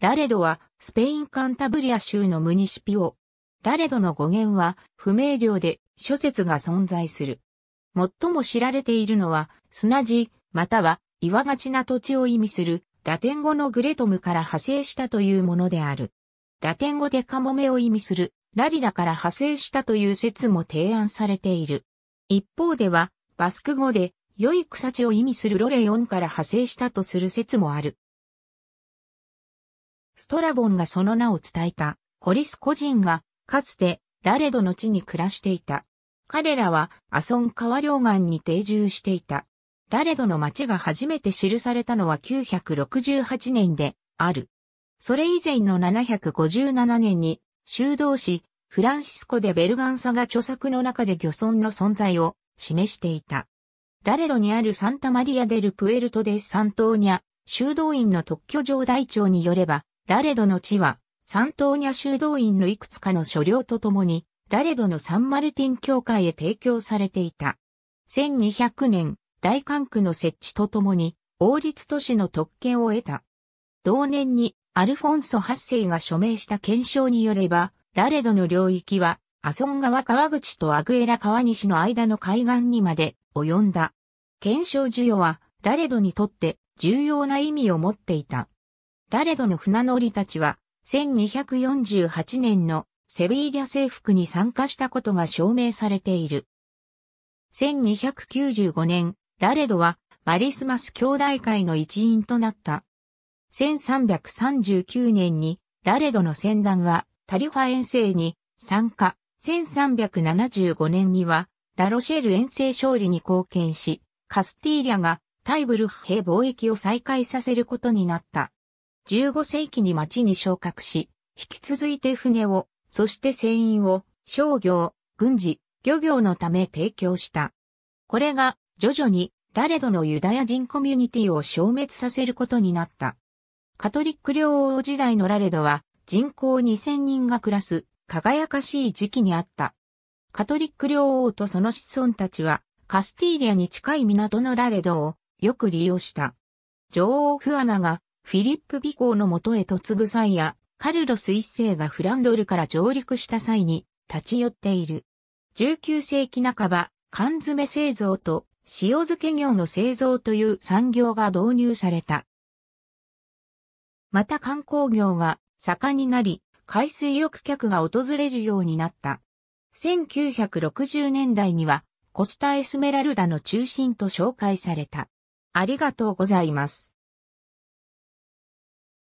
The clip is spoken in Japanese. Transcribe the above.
ラレドはスペインカンタブリア州のムニシピオ。ラレドの語源は不明瞭で諸説が存在する。最も知られているのは砂地または岩がちな土地を意味するラテン語のグレトムから派生したというものである。ラテン語でカモメを意味するラリダから派生したという説も提案されている。一方ではバスク語で良い草地を意味するロレヨンから派生したとする説もある。ストラボンがその名を伝えた、コリス個人が、かつて、ラレドの地に暮らしていた。彼らは、アソン川両岸に定住していた。ラレドの町が初めて記されたのは968年で、ある。それ以前の757年に、修道士、フランシスコでベルガンサが著作の中で漁村の存在を示していた。ラレドにあるサンタマリア・デル・プエルト・デ・サントーニャ、修道院の特許上大長によれば、ラレドの地は、サントーニャ修道院のいくつかの所領とともに、ラレドのサンマルティン教会へ提供されていた。1200年、大管区の設置とともに、王立都市の特権を得た。同年に、アルフォンソ8世が署名した検証によれば、ラレドの領域は、アソン川川口とアグエラ川西の間の海岸にまで及んだ。検証授与は、ラレドにとって重要な意味を持っていた。ラレドの船乗りたちは、1248年のセビーリャ征服に参加したことが証明されている。1295年、ラレドはマリスマス兄弟会の一員となった。1339年にラレドの船団はタリファ遠征に参加。1375年にはラロシェル遠征勝利に貢献し、カスティーリャがタイブルフ兵貿易を再開させることになった。15世紀に町に昇格し、引き続いて船を、そして船員を、商業、軍事、漁業のため提供した。これが、徐々に、ラレドのユダヤ人コミュニティを消滅させることになった。カトリック領王時代のラレドは、人口2000人が暮らす、輝かしい時期にあった。カトリック領王とその子孫たちは、カスティーリアに近い港のラレドをよく利用した。女王フアナがフィリップ・美行の元へ嫁ぐ際や、カルロス一世がフランドルから上陸した際に立ち寄っている。19世紀半ば、缶詰製造と塩漬け業の製造という産業が導入された。また観光業が盛んになり、海水浴客が訪れるようになった。1960年代にはコスタエスメラルダの中心と紹介された。ありがとうございます。